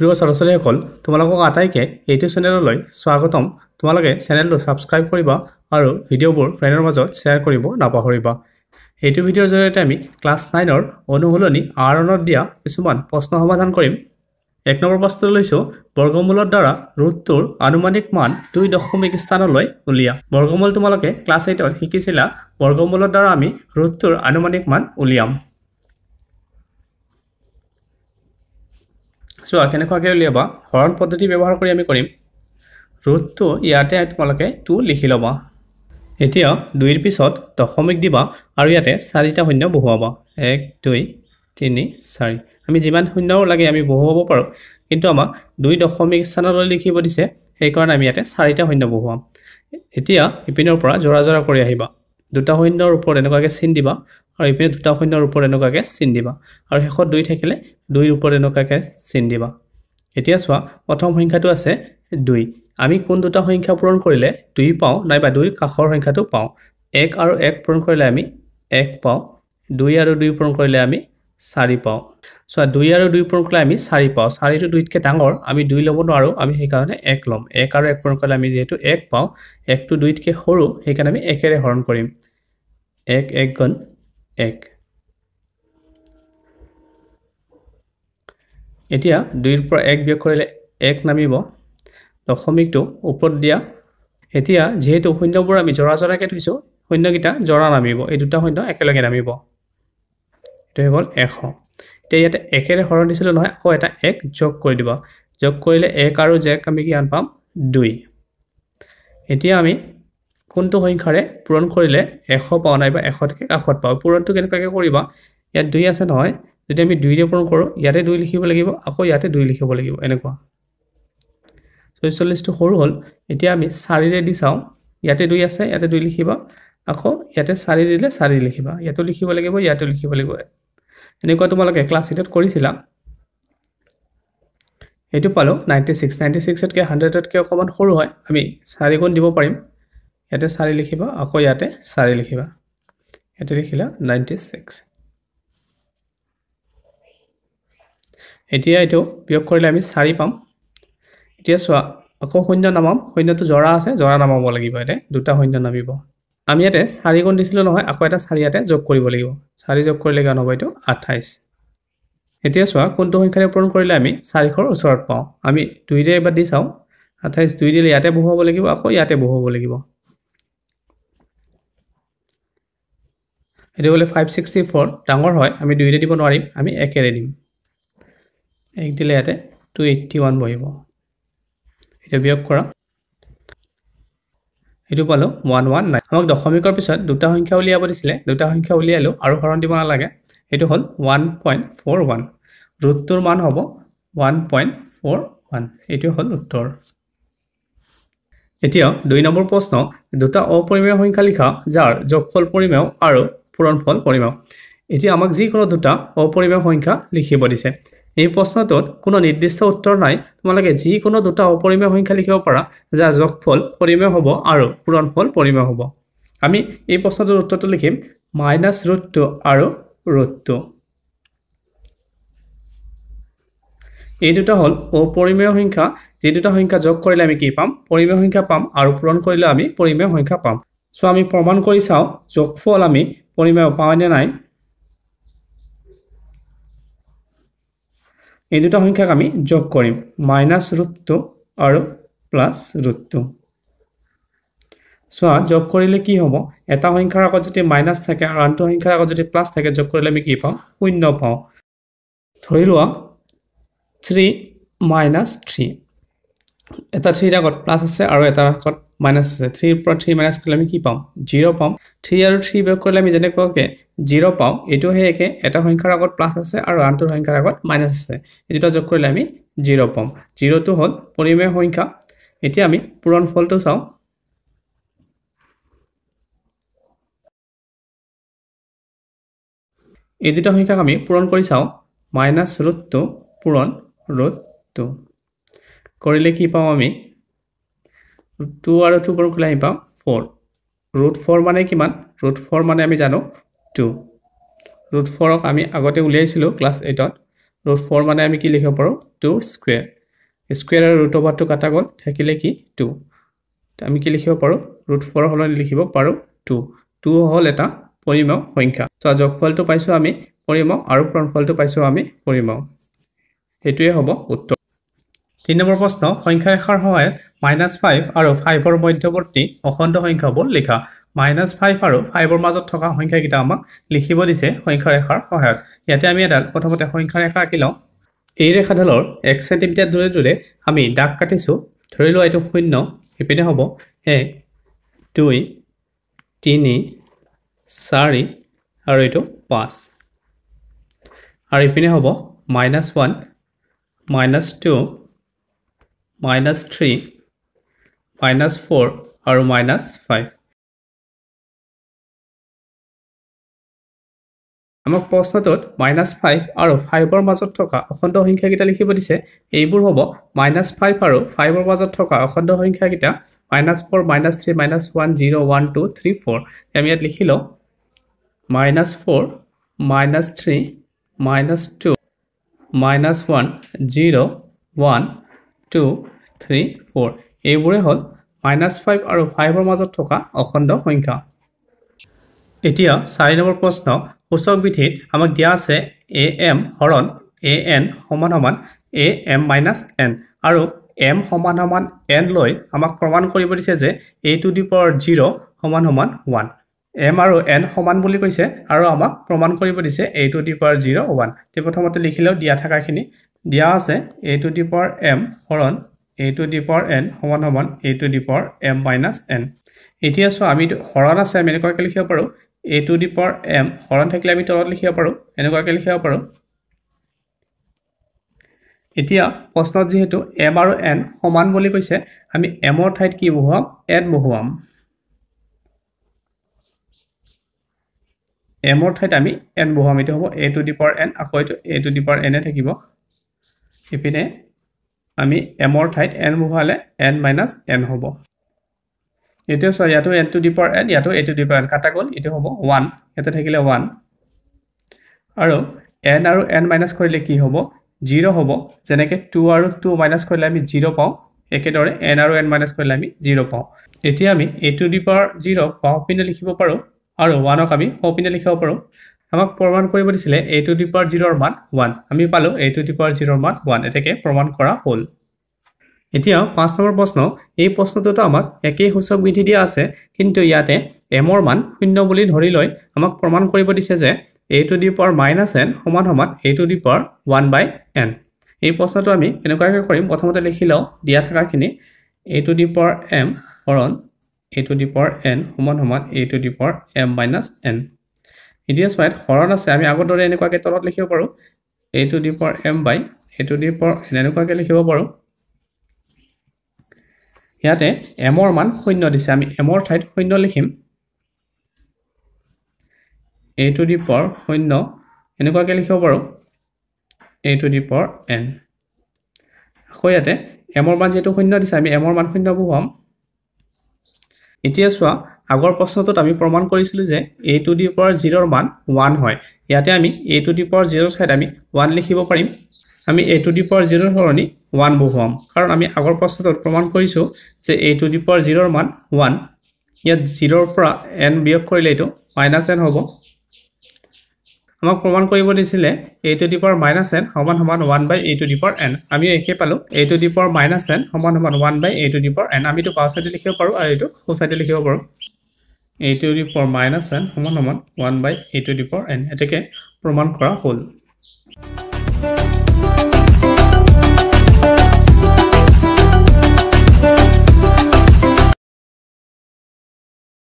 প্ৰিয় ছাত্ৰ তোমালোকক আটাইকে এইটো চেনেললৈ স্বাগতম তোমালোকে চেনেলটো ছাবস্ক্ৰাইব কৰিবা আৰু ভিডিঅ'বোৰ ফ্ৰেণ্ডৰ মাজত শ্বেয়াৰ কৰিব নাপাহৰিবা এইটো ভিডিঅ'ৰ জৰিয়তে আমি ক্লাছ নাইনৰ অনুশীলনী আৰণত দিয়া কিছুমান প্ৰশ্ন সমাধান কৰিম এক নম্বৰ প্ৰশ্ন লৈছোঁ বৰ্গমূলৰ দ্বাৰা ৰোধটোৰ আনুমানিক মান দুই দশমিক স্থানলৈ উলিয়া বৰ্গমূল তোমালোকে ক্লাছ এইটত শিকিছিলা বৰ্গমূলৰ দ্বাৰা আমি ৰোধটোৰ আনুমানিক মান উলিয়াম চোৱা কেনেকুৱাকৈ উলিয়াবা হৰণ পদ্ধতি ব্যৱহাৰ কৰি আমি কৰিম ৰোধটো ইয়াতে তোমালোকে টু লিখি ল'বা এতিয়া দুইৰ পিছত দশমিক দিবা আৰু ইয়াতে চাৰিটা শূন্য বহুৱাবা এক দুই তিনি চাৰি আমি যিমান শূন্যও লাগে আমি বহুৱাব পাৰোঁ কিন্তু আমাক দুই দশমিক স্থানলৈ লিখিব দিছে সেইকাৰণে আমি ইয়াতে চাৰিটা শূন্য বহুৱাম এতিয়া ইপিনৰ পৰা জোৰা জোৰা কৰি আহিবা দুটা শূন্যৰ ওপৰত এনেকুৱাকৈ চিন দিবা আৰু ইপিনে দুটা শূন্যৰ ওপৰত এনেকুৱাকৈ চিন দিবা আৰু শেষত দুই থাকিলে দুইৰ ওপৰত এনেকুৱাকৈ চিন দিবা এতিয়া চোৱা প্ৰথম সংখ্যাটো আছে দুই আমি কোন দুটা সংখ্যা পূৰণ কৰিলে দুই পাওঁ নাইবা দুই কাষৰ সংখ্যাটো পাওঁ এক আৰু এক পূৰণ কৰিলে আমি এক পাওঁ দুই আৰু দুই পূৰণ কৰিলে আমি চাৰি পাওঁ চোৱা দুই আৰু দুই পূৰণ কৰিলে আমি চাৰি পাওঁ চাৰিটো দুইতকৈ ডাঙৰ আমি দুই ল'ব নোৱাৰোঁ আমি সেইকাৰণে এক ল'ম এক আৰু এক পূৰণ কৰিলে আমি যিহেতু এক পাওঁ একটো দুইতকৈ সৰু সেইকাৰণে আমি একেৰে হৰণ কৰিম এক এক গণ এক এতিয়া দুইৰ পৰা এক ব্যয় কৰিলে এক নামিব দশমিকটো ওপৰত দিয়া এতিয়া যিহেতু শূন্যবোৰ আমি জৰা জৰাকৈ থৈছোঁ শূন্যকেইটা জৰা নামিব এই দুটা শূন্য একেলগে নামিব এইটো হৈ গ'ল এশ এতিয়া ইয়াতে একেৰে হৰণ দিছিলোঁ নহয় আকৌ এটা এক যোগ কৰি দিবা যোগ কৰিলে এক আৰু জেক আমি কিমান পাম দুই এতিয়া আমি কোনটো সংখ্যাৰে পূৰণ কৰিলে এশ পাওঁ নাইবা এশতকৈ কাষত পাওঁ পূৰণটো কেনেকুৱাকৈ কৰিবা ইয়াত দুই আছে নহয় যদি আমি দুইৰে পূৰণ কৰোঁ ইয়াতে দুই লিখিব লাগিব আকৌ ইয়াতে দুই লিখিব লাগিব এনেকুৱা ছয়চল্লিছটো সৰু হ'ল এতিয়া আমি চাৰিৰে দি চাওঁ ইয়াতে দুই আছে ইয়াতে দুই লিখিবা আকৌ ইয়াতে চাৰি দিলে চাৰি লিখিবা ইয়াতো লিখিব লাগিব ইয়াতো লিখিব লাগিব এনেকুৱা তোমালোকে ক্লাছ এইটত কৰিছিলা এইটো পালোঁ নাইণ্টি ছিক্স নাইণ্টি ছিক্সতকৈ হাণ্ড্ৰেডতকৈ অকণমান সৰু হয় আমি চাৰিগুণ দিব পাৰিম ইয়াতে চাৰি লিখিবা আকৌ ইয়াতে চাৰি লিখিবা ইয়াতে লিখিলা নাইণ্টি ছিক্স এতিয়া এইটো বিয়োগ কৰিলে আমি চাৰি পাম এতিয়া চোৱা আকৌ শূন্য নামাম শূন্যটো জৰা আছে জৰা নামাব লাগিব ইয়াতে দুটা শূন্য নামিব আমি ইয়াতে চাৰি গুণ দিছিলোঁ নহয় আকৌ এটা চাৰি ইয়াতে যোগ কৰিব লাগিব চাৰি যোগ কৰিলে কিমান হ'ব এইটো আঠাইছ এতিয়া চোৱা কোনটো সংখ্যাৰে পূৰণ কৰিলে আমি চাৰিশৰ ওচৰত পাওঁ আমি দুইৰে এবাৰ দি চাওঁ আঠাইছ দুই দিলে ইয়াতে বহুৱাব লাগিব আকৌ ইয়াতে বহুৱাব লাগিব এইটো বোলে ফাইভ ছিক্সটি ফ'ৰ ডাঙৰ হয় আমি দুইৰে দিব নোৱাৰিম আমি একেৰে দিম এক দিলে ইয়াতে টু এইটি ওৱান বহিব এতিয়া বিয়োগ কৰা এইটো পালোঁ ওৱান ওৱান নাইন আমাক দশমিকৰ পিছত দুটা সংখ্যা উলিয়াব দিছিলে দুটা সংখ্যা উলিয়ালোঁ আৰু হৰণ দিব নালাগে সেইটো হ'ল ওৱান পইণ্ট ফ'ৰ ওৱান ৰোধটোৰ মান হ'ব ওৱান পইণ্ট ফ'ৰ ওৱান এইটো হ'ল উত্তৰ এতিয়া দুই নম্বৰ প্ৰশ্ন দুটা অপৰিমেয় সংখ্যা লিখা যাৰ যোগ ফল পৰিমেয় আৰু পূৰণফল পৰিমেয় এতিয়া আমাক যিকোনো দুটা অপৰিমেয় সংখ্যা লিখিব দিছে এই প্ৰশ্নটোত কোনো নিৰ্দিষ্ট উত্তৰ নাই তোমালোকে যিকোনো দুটা অপৰিমেয় সংখ্যা লিখিব পাৰা যাৰ ফল পৰিমেয় হ'ব আৰু পূৰণ ফল পৰিমেয় হ'ব আমি এই প্ৰশ্নটোৰ উত্তৰটো লিখিম মাইনাছ ৰুট টু আৰু ৰুট টু এই দুটা হ'ল অপৰিমেয় সংখ্যা যি দুটা সংখ্যা যোগ কৰিলে আমি কি পাম পৰিমেয় সংখ্যা পাম আৰু পূৰণ কৰিলে আমি পৰিমেয় সংখ্যা পাম চ' আমি প্ৰমাণ কৰি চাওঁ যোগফল আমি পৰিমেয় পাওঁ নে নাই এই দুটা সংখ্যাক আমি যোগ কৰিম মাইনাস ৰুট টু আৰু প্লাছ ৰুট টু চোৱা যোগ কৰিলে কি হ'ব এটা সংখ্যাৰ আগত যদি মাইনাছ থাকে আৰু আনটো সংখ্যাৰ আগত যদি প্লাছ থাকে যোগ কৰিলে আমি কি পাওঁ শূন্য পাওঁ ধৰি লোৱা থ্ৰী মাইনাছ থ্ৰী এটা থ্ৰীৰ আগত প্লাছ আছে আৰু এটাৰ আগত মাইনাছ আছে থ্ৰীৰ পৰা থ্ৰী মাইনাছ কৰিলে আমি কি পাওঁ জিৰ' পাওঁ থ্ৰী আৰু থ্ৰী বিয়োগ কৰিলে আমি যেনেকুৱাকৈ জিৰ' পাওঁ এইটো সেই একে এটা সংখ্যাৰ আগত প্লাছ আছে আৰু আনটোৰ সংখ্যাৰ আগত মাইনাছ আছে এই দুটা যোগ কৰিলে আমি জিৰ' পাওঁ জিৰ'টো হ'ল পৰিমেয় সংখ্যা এতিয়া আমি পূৰণ ফলটো চাওঁ এই দুটা সংখ্যাক আমি পূৰণ কৰি চাওঁ মাইনাছ ৰোধটো পূৰণ ৰোধটো কৰিলে কি পাওঁ আমি টু আৰু টু কৰোঁ কোনে আমি পাওঁ ফ'ৰ ৰুট ফ'ৰ মানে কিমান ৰুট ফ'ৰ মানে আমি জানো টু ৰুট ফ'ৰক আমি আগতে উলিয়াইছিলোঁ ক্লাছ এইটত ৰুট ফ'ৰ মানে আমি কি লিখিব পাৰোঁ টু স্কুৱেৰ স্কুৱেৰ আৰু ৰুট অভাৰটো কাটা গ'ল থাকিলে কি টু আমি কি লিখিব পাৰোঁ ৰুট ফ'ৰ সলনি লিখিব পাৰোঁ টু টু হ'ল এটা পৰিমাও সংখ্যা চ' যোগফলটো পাইছোঁ আমি পৰিমাও আৰু প্ৰণফলটো পাইছোঁ আমি পৰিমাও সেইটোৱে হ'ব উত্তৰ তিনি নম্বৰ প্ৰশ্ন সংখ্যা এশাৰ সহায়ত মাইনাছ ফাইভ আৰু ফাইভৰ মধ্যৱৰ্তী অখণ্ড সংখ্যাবোৰ লিখা মাইনাছ ফাইভ আৰু ফাইভৰ মাজত থকা সংখ্যাকেইটা আমাক লিখিব দিছে সংখ্যা ৰেখাৰ সহায়ত ইয়াতে আমি এডাল প্ৰথমতে সংখ্যা ৰেখা আঁকি লওঁ এই ৰেখাডালৰ এক চেণ্টিমিটাৰ দূৰে দূৰে আমি দাগ কাটিছোঁ ধৰি লোৱা এইটো শূন্য সিপিনে হ'ব এক দুই তিনি চাৰি আৰু এইটো পাঁচ আৰু ইপিনে হ'ব minus one minus two minus three minus four আৰু মাইনাছ ফাইভ আমাক প্ৰশ্নটোত মাইনাছ ফাইভ আৰু ফাইভৰ মাজত থকা অখণ্ড সংখ্যাকেইটা লিখিব দিছে এইবোৰ হ'ব মাইনাছ ফাইভ আৰু ফাইভৰ মাজত থকা অখণ্ড সংখ্যাকেইটা minus four minus three minus one zero' one two three four আমি ইয়াত লিখি লওঁ minus four minus three minus two minus one zero' one two three four এইবোৰে হ'ল মাইনাছ ফাইভ আৰু ফাইভৰ মাজত থকা অখণ্ড সংখ্যা এতিয়া চাৰি নম্বৰ প্ৰশ্ন সূচক বিধিত আমাক দিয়া আছে এ এম হৰণ এ এন সমান সমান এ এম মাইনাছ এন আৰু এম সমান সমান এন লৈ আমাক প্ৰমাণ কৰিব দিছে যে A to the power zero' সমান সমান ওৱান এম আৰু এন সমান বুলি কৈছে আৰু আমাক প্ৰমাণ কৰিব দিছে A to the power zero' one তে প্ৰথমতে লিখিলেও দিয়া থকাখিনি দিয়া আছে A to the power M হৰণ A to the power N সমান সমান A to the power M minus N এতিয়া চোৱা আমি হৰণ আছে আমি এনেকুৱাকৈ লিখিব পাৰোঁ A to the power M হৰণ থাকিলে আমি তলত লিখিব পাৰোঁ এনেকুৱাকৈ লিখিব পাৰোঁ এতিয়া প্ৰশ্নত যিহেতু এম আৰু এন সমান বুলি কৈছে আমি এমৰ ঠাইত কি বহুৱাম এন বহুৱাম এমৰ ঠাইত আমি এন বহুৱাম এইটো হ'ব A to the power N আকৌ এইটো এ টু দি পাৱাৰ এনে থাকিব ইপিনে আমি এমৰ ঠাইত এন বহালে এন মাইনাছ এন হ'ব এতিয়া চোৱা ইয়াতো এন টু ডিপাৰ এন ইয়াতো এ টু ডিপাৰ এন কাটা গ'ল এইটো হ'ব ওৱান ইয়াতে থাকিলে ওৱান আৰু এন আৰু এন মাইনাছ কৰিলে কি হ'ব জিৰ' হ'ব যেনেকৈ টু আৰু টু মাইনাছ কৰিলে আমি জিৰ' পাওঁ একেদৰে এন আৰু এন মাইনাছ কৰিলে আমি জিৰ' পাওঁ এতিয়া আমি এ টু ডিপাৰ জিৰ' বাওঁপিনে লিখিব পাৰোঁ আৰু ওৱানক আমি সোঁপিনে লিখিব পাৰোঁ আমাক প্ৰমাণ কৰিব দিছিলে এ টু দি পাৱাৰ জিৰ'ৰ মান ওৱান আমি পালোঁ এ টু দি পাৱাৰ জিৰ'ৰ মান ওৱান এটাকে প্ৰমাণ কৰা হ'ল এতিয়া পাঁচ নম্বৰ প্ৰশ্ন এই প্ৰশ্নটোতো আমাক একেই সূচক বিধি দিয়া আছে কিন্তু ইয়াতে এমৰ মান শূন্য বুলি ধৰি লৈ আমাক প্ৰমাণ কৰিব দিছে যে A to the power minus N সমান সমান A to the power one by N এই প্ৰশ্নটো আমি কেনেকুৱাকৈ কৰিম প্ৰথমতে লিখি লওঁ দিয়া থকাখিনি এ টু দি এম হৰণ এ টু দি এন সমান সমান A to the M minus N এতিয়া চোৱা ইয়াত হৰণ আছে আমি আগৰ দৰে এনেকুৱাকৈ তলত লিখিব পাৰোঁ A to the power M by A to the power এনেকুৱাকৈ লিখিব পাৰোঁ ইয়াতে এমৰ মান শূন্য দিছে আমি এমৰ ঠাইত শূন্য লিখিম এ টু ডি পৰ শূন্য এনেকুৱাকে লিখিব পাৰোঁ A to the power N আকৌ ইয়াতে এমৰ মান যিহেতু শূন্য দিছে আমি এমৰ মান শূন্য বহুৱাম এতিয়া চোৱা আগৰ প্ৰশ্নটোত আমি প্ৰমাণ কৰিছিলোঁ যে এ টু ডি পাৱাৰ জিৰ'ৰ মান ওৱান হয় ইয়াতে আমি এ টু ডি পাৱাৰ জিৰ'ৰ ঠাইত আমি ওৱান লিখিব পাৰিম আমি এ টু ডি পাৱাৰ জিৰ'ৰ সলনি ওৱান বহুৱাম কাৰণ আমি আগৰ প্ৰশ্নটোত প্ৰমাণ কৰিছোঁ যে এ টু ডি পাৱাৰ জিৰ'ৰ মান ওৱান ইয়াত জিৰ'ৰ পৰা এন বিয়োগ কৰিলে এইটো মাইনাছ এন হ'ব আমাক প্ৰমাণ কৰিব দিছিলে A to the power minus N সমান সমান one by A to the power N আমি একে পালোঁ A to the power minus N সমান সমান one by A to the power N আমিতো এইটো বাওঁ চাইডে লিখিব পাৰোঁ আৰু এইটো সোঁ চাইডে লিখিব পাৰোঁ A to the power minus N সমান সমান one by A to the power N এতেকে প্ৰমাণ কৰা হ'ল